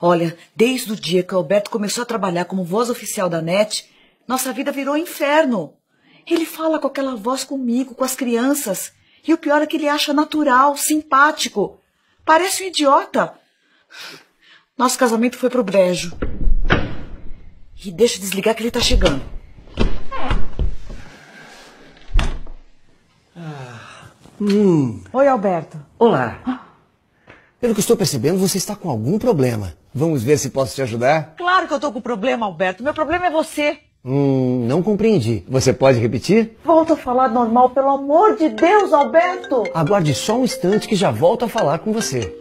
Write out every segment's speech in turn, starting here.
Olha, desde o dia que o Alberto começou a trabalhar como voz oficial da NET, nossa vida virou inferno. Ele fala com aquela voz comigo, com as crianças. E o pior é que ele acha natural, simpático. Parece um idiota. Nosso casamento foi pro brejo. E deixa eu desligar que ele tá chegando. É. Ah, hum. Oi, Alberto. Olá. Ah, pelo que estou percebendo, você está com algum problema. Vamos ver se posso te ajudar? Claro que eu estou com problema, Alberto. Meu problema é você. Hum, não compreendi. Você pode repetir? Volto a falar normal, pelo amor de Deus, Alberto! Aguarde só um instante que já volto a falar com você.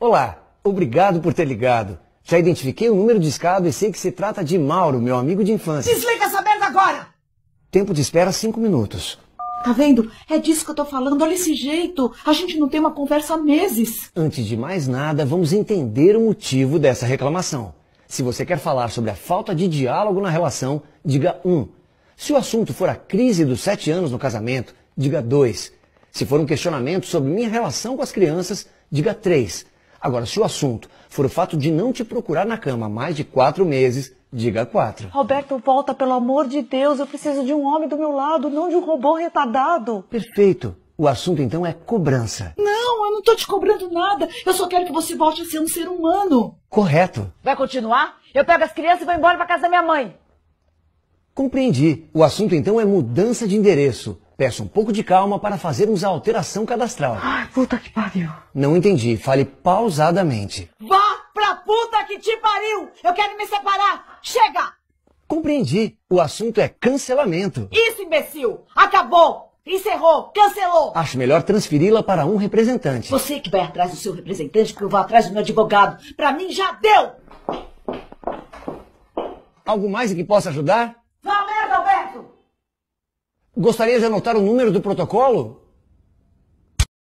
Olá, obrigado por ter ligado. Já identifiquei o número de escada e sei que se trata de Mauro, meu amigo de infância. Desliga essa merda agora! Tempo de espera 5 minutos. Tá vendo? É disso que eu tô falando. Olha esse jeito. A gente não tem uma conversa há meses. Antes de mais nada, vamos entender o motivo dessa reclamação. Se você quer falar sobre a falta de diálogo na relação, diga 1. Um. Se o assunto for a crise dos 7 anos no casamento, diga 2. Se for um questionamento sobre minha relação com as crianças, diga 3. Agora, se o assunto for o fato de não te procurar na cama mais de 4 meses, Diga quatro. Roberto, volta, pelo amor de Deus. Eu preciso de um homem do meu lado, não de um robô retardado. Perfeito. O assunto então é cobrança. Não, eu não tô te cobrando nada. Eu só quero que você volte a ser um ser humano. Correto. Vai continuar? Eu pego as crianças e vou embora pra casa da minha mãe. Compreendi. O assunto então é mudança de endereço. Peço um pouco de calma para fazermos a alteração cadastral. Ai, puta que pariu. Não entendi. Fale pausadamente. Puta que te pariu! Eu quero me separar! Chega! Compreendi. O assunto é cancelamento. Isso, imbecil! Acabou! Encerrou! Cancelou! Acho melhor transferi-la para um representante. Você que vai atrás do seu representante, porque eu vou atrás do meu advogado. Pra mim já deu! Algo mais que possa ajudar? Vá merda, Alberto! Gostaria de anotar o número do protocolo?